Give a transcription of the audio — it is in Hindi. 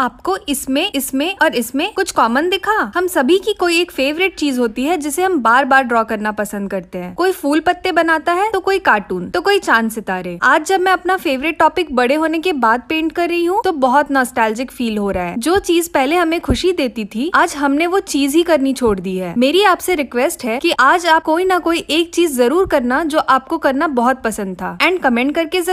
आपको इसमें इसमें और इसमें कुछ कॉमन दिखा हम सभी की कोई एक फेवरेट चीज होती है जिसे हम बार बार ड्रॉ करना पसंद करते हैं कोई फूल पत्ते बनाता है तो कोई कार्टून तो कोई चांद सितारे आज जब मैं अपना फेवरेट टॉपिक बड़े होने के बाद पेंट कर रही हूँ तो बहुत नॉस्टैल्जिक फील हो रहा है जो चीज पहले हमें खुशी देती थी आज हमने वो चीज ही करनी छोड़ दी है मेरी आपसे रिक्वेस्ट है की आज आप कोई ना कोई एक चीज जरूर करना जो आपको करना बहुत पसंद था एंड कमेंट करके